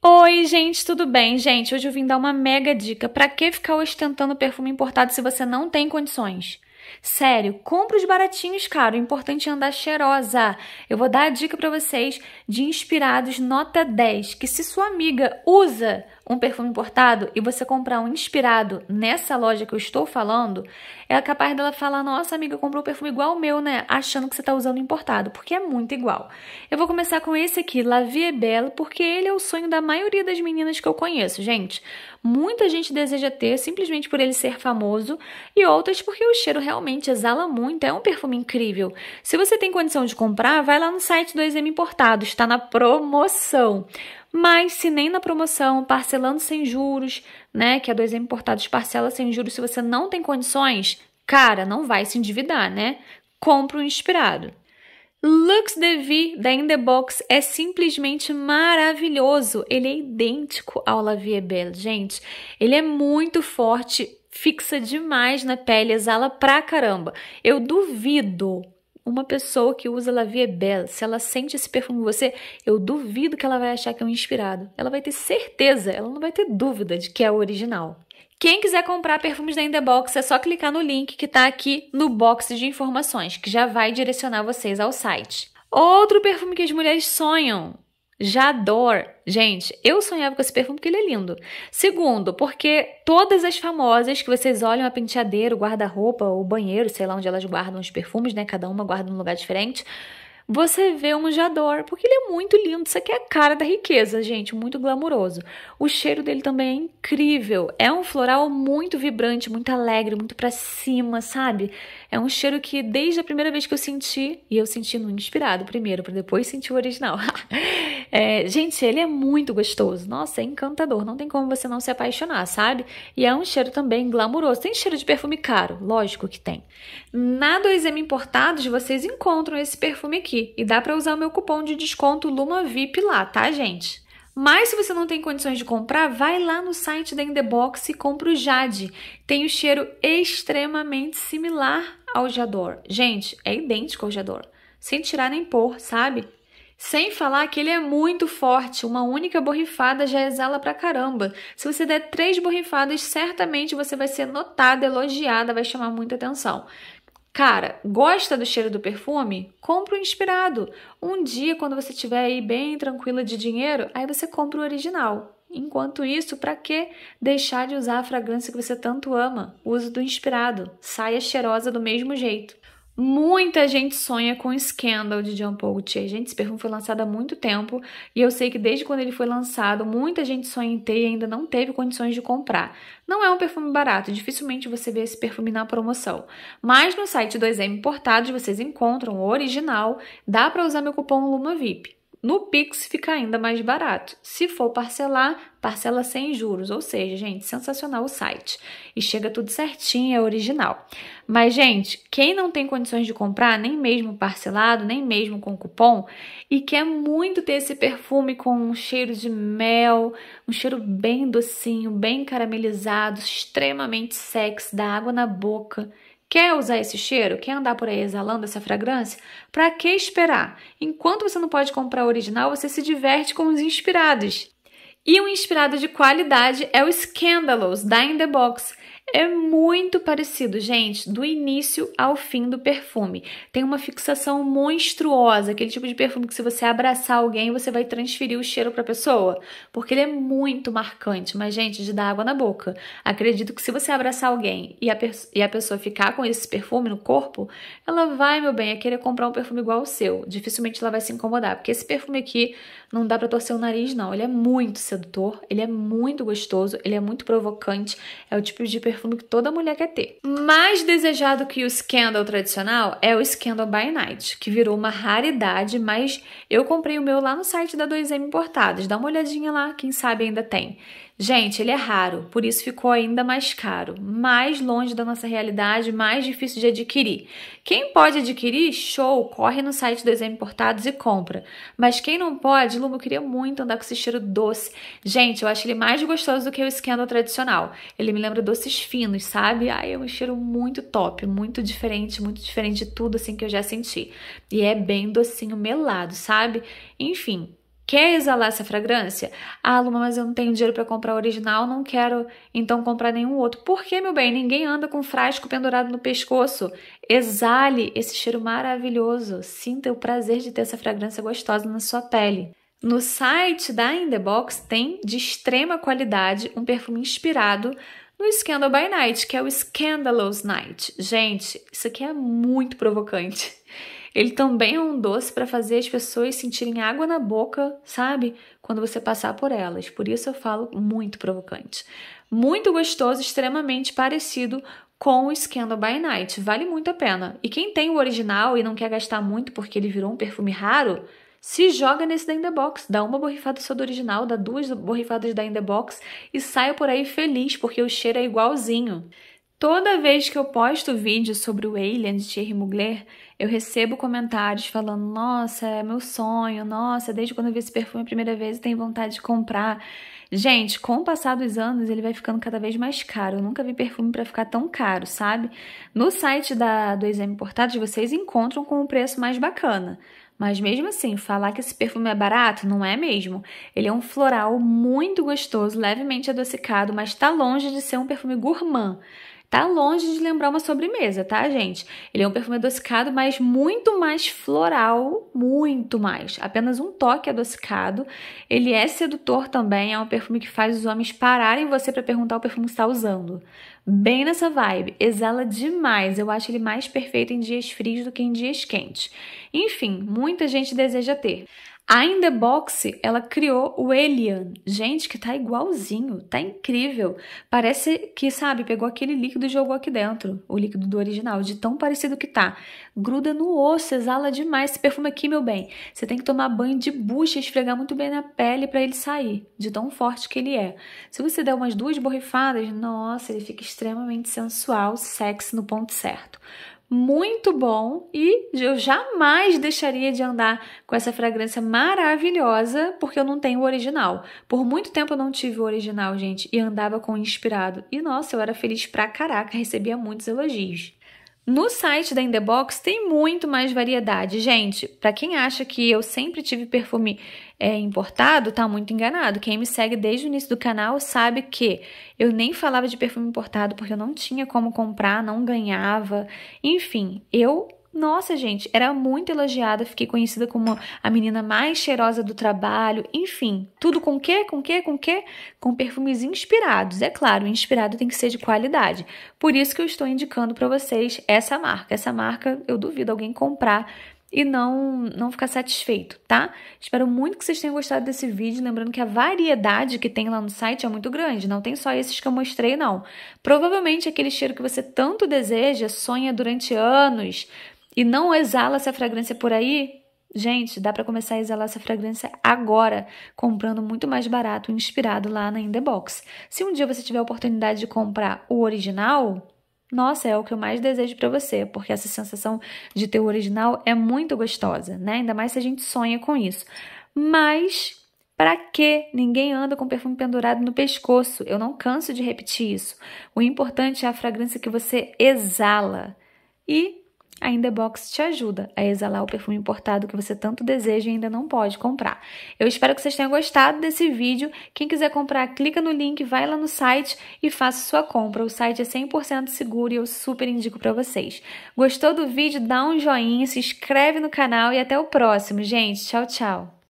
Oi, gente, tudo bem? Gente, hoje eu vim dar uma mega dica para que ficar ostentando perfume importado se você não tem condições. Sério, compra os baratinhos, cara. O importante é andar cheirosa. Eu vou dar a dica para vocês de inspirados nota 10, que se sua amiga usa, um perfume importado e você comprar um inspirado nessa loja que eu estou falando, é capaz dela falar: Nossa, amiga, comprou um perfume igual o meu, né? Achando que você está usando importado, porque é muito igual. Eu vou começar com esse aqui, La Vie é Belle, porque ele é o sonho da maioria das meninas que eu conheço, gente. Muita gente deseja ter simplesmente por ele ser famoso e outras porque o cheiro realmente exala muito, é um perfume incrível. Se você tem condição de comprar, vai lá no site 2M Importados, está na promoção. Mas se nem na promoção, parcelando sem juros, né, que a dois m Importados parcela sem juros, se você não tem condições, cara, não vai se endividar, né? Compra um inspirado. Lux Devi da In The Box é simplesmente maravilhoso. Ele é idêntico ao La Vie Belle, gente. Ele é muito forte, fixa demais na pele, exala pra caramba. Eu duvido uma pessoa que usa La Vie Belle, se ela sente esse perfume em você, eu duvido que ela vai achar que é um inspirado. Ela vai ter certeza, ela não vai ter dúvida de que é o original. Quem quiser comprar perfumes da Indebox é só clicar no link que está aqui no box de informações, que já vai direcionar vocês ao site. Outro perfume que as mulheres sonham, J'adore. gente, eu sonhava com esse perfume porque ele é lindo. Segundo, porque todas as famosas que vocês olham a penteadeira, o guarda-roupa, o banheiro, sei lá onde elas guardam os perfumes, né? Cada uma guarda num lugar diferente. Você vê um Jador, porque ele é muito lindo. Isso aqui é a cara da riqueza, gente, muito glamouroso. O cheiro dele também é incrível. É um floral muito vibrante, muito alegre, muito para cima, sabe? É um cheiro que desde a primeira vez que eu senti, e eu senti no inspirado primeiro, para depois sentir o original. é, gente, ele é muito gostoso. Nossa, é encantador. Não tem como você não se apaixonar, sabe? E é um cheiro também glamouroso. Tem cheiro de perfume caro, lógico que tem. Na 2M Importados, vocês encontram esse perfume aqui. E dá para usar o meu cupom de desconto LumaVip lá, tá, gente? Mas se você não tem condições de comprar, vai lá no site da Indebox e compra o Jade. Tem o um cheiro extremamente similar ao Jador. Gente, é idêntico ao Jador, sem tirar nem pôr, sabe? Sem falar que ele é muito forte, uma única borrifada já exala pra caramba. Se você der três borrifadas, certamente você vai ser notada, elogiada, vai chamar muita atenção. Cara, gosta do cheiro do perfume? Compra o um inspirado. Um dia, quando você estiver aí bem tranquila de dinheiro, aí você compra o original. Enquanto isso, para que deixar de usar a fragrância que você tanto ama? O uso do inspirado, saia cheirosa do mesmo jeito. Muita gente sonha com Scandal de Jean Paul Gaultier. Gente, esse perfume foi lançado há muito tempo e eu sei que desde quando ele foi lançado, muita gente sonha em ter e ainda não teve condições de comprar. Não é um perfume barato, dificilmente você vê esse perfume na promoção. Mas no site 2M Importados vocês encontram o original, dá para usar meu cupom LUMAVIP. No Pix fica ainda mais barato. Se for parcelar, parcela sem juros, ou seja, gente, sensacional o site. E chega tudo certinho, é original. Mas, gente, quem não tem condições de comprar, nem mesmo parcelado, nem mesmo com cupom, e quer muito ter esse perfume com um cheiro de mel, um cheiro bem docinho, bem caramelizado, extremamente sexy, dá água na boca Quer usar esse cheiro? Quer andar por aí exalando essa fragrância? Para que esperar? Enquanto você não pode comprar o original, você se diverte com os inspirados. E um inspirado de qualidade é o Scandalous da In The Box. É muito parecido, gente, do início ao fim do perfume. Tem uma fixação monstruosa, aquele tipo de perfume que se você abraçar alguém, você vai transferir o cheiro para a pessoa, porque ele é muito marcante, mas gente, de dar água na boca. Acredito que se você abraçar alguém e a, e a pessoa ficar com esse perfume no corpo, ela vai, meu bem, é querer comprar um perfume igual ao seu. Dificilmente ela vai se incomodar, porque esse perfume aqui não dá para torcer o nariz não. Ele é muito sedutor, ele é muito gostoso, ele é muito provocante, é o tipo de perfume perfume que toda mulher quer ter. Mais desejado que o Scandal tradicional é o Scandal by Night, que virou uma raridade, mas eu comprei o meu lá no site da 2M Importados. Dá uma olhadinha lá, quem sabe ainda tem. Gente, ele é raro, por isso ficou ainda mais caro, mais longe da nossa realidade, mais difícil de adquirir. Quem pode adquirir, show, corre no site 2M Importados e compra. Mas quem não pode, Luma, eu queria muito andar com esse cheiro doce. Gente, eu acho ele mais gostoso do que o Scandal tradicional. Ele me lembra doces finos, sabe? Ai, é um cheiro muito top, muito diferente, muito diferente de tudo assim que eu já senti. E é bem docinho melado, sabe? Enfim, Quer exalar essa fragrância? Ah, Luma, mas eu não tenho dinheiro para comprar original, não quero então comprar nenhum outro. Por que, meu bem? Ninguém anda com frasco pendurado no pescoço. Exale esse cheiro maravilhoso. Sinta o prazer de ter essa fragrância gostosa na sua pele. No site da Indebox tem de extrema qualidade um perfume inspirado no Scandal by Night, que é o Scandalous Night. Gente, isso aqui é muito provocante. Ele também é um doce para fazer as pessoas sentirem água na boca, sabe? Quando você passar por elas. Por isso eu falo muito provocante. Muito gostoso, extremamente parecido com o Scandal by Night. Vale muito a pena. E quem tem o original e não quer gastar muito porque ele virou um perfume raro, se joga nesse da In The Box, dá uma borrifada do do original, dá duas borrifadas da In The Box e saia por aí feliz, porque o cheiro é igualzinho. Toda vez que eu posto vídeo sobre o Alien de Thierry Mugler, eu recebo comentários falando: Nossa, é meu sonho, nossa, desde quando eu vi esse perfume a primeira vez eu tenho vontade de comprar. Gente, com o passar dos anos ele vai ficando cada vez mais caro. Eu nunca vi perfume para ficar tão caro, sabe? No site da, do Exame Importados vocês encontram com um preço mais bacana. Mas mesmo assim, falar que esse perfume é barato não é mesmo. Ele é um floral muito gostoso, levemente adocicado, mas está longe de ser um perfume gourmand. Tá longe de lembrar uma sobremesa, tá, gente? Ele é um perfume adocicado, mas muito mais floral, muito mais. Apenas um toque adocicado. Ele é sedutor também, é um perfume que faz os homens pararem você para perguntar o perfume que está usando. Bem nessa vibe, exala demais. Eu acho ele mais perfeito em dias frios do que em dias quentes. Enfim, muita gente deseja ter. A In The Box, ela criou o Elian. Gente, que tá igualzinho, tá incrível. Parece que, sabe, pegou aquele líquido e jogou aqui dentro, o líquido do original, de tão parecido que tá. Gruda no osso, exala demais. Esse perfume aqui, meu bem, você tem que tomar banho de bucha, esfregar muito bem na pele para ele sair, de tão forte que ele é. Se você der umas duas borrifadas, nossa, ele fica extremamente sensual, sexy no ponto certo muito bom e eu jamais deixaria de andar com essa fragrância maravilhosa porque eu não tenho o original. Por muito tempo eu não tive o original, gente, e andava com o inspirado. E nossa, eu era feliz pra caraca, recebia muitos elogios. No site da In The Box tem muito mais variedade. Gente, para quem acha que eu sempre tive perfume é, importado está muito enganado. Quem me segue desde o início do canal sabe que eu nem falava de perfume importado porque eu não tinha como comprar, não ganhava. Enfim, eu nossa, gente, era muito elogiada, fiquei conhecida como a menina mais cheirosa do trabalho, enfim, tudo com quê? Com quê? Com quê? Com perfumes inspirados. É claro, inspirado tem que ser de qualidade. Por isso que eu estou indicando para vocês essa marca. Essa marca, eu duvido alguém comprar e não, não ficar satisfeito, tá? Espero muito que vocês tenham gostado desse vídeo. Lembrando que a variedade que tem lá no site é muito grande, não tem só esses que eu mostrei, não. Provavelmente aquele cheiro que você tanto deseja, sonha durante anos e não exala essa fragrância por aí. Gente, dá para começar a exalar essa fragrância agora, comprando muito mais barato, inspirado lá na Indebox. Se um dia você tiver a oportunidade de comprar o original, nossa, é o que eu mais desejo para você, porque essa sensação de ter o original é muito gostosa, né? Ainda mais se a gente sonha com isso. Mas para que ninguém anda com perfume pendurado no pescoço? Eu não canso de repetir isso. O importante é a fragrância que você exala. E a Inbox te ajuda a exalar o perfume importado que você tanto deseja e ainda não pode comprar. Eu espero que vocês tenham gostado desse vídeo. Quem quiser comprar, clica no link, vai lá no site e faça sua compra. O site é 100% seguro e eu super indico para vocês. Gostou do vídeo? Dá um joinha, se inscreve no canal e até o próximo, gente. Tchau, tchau.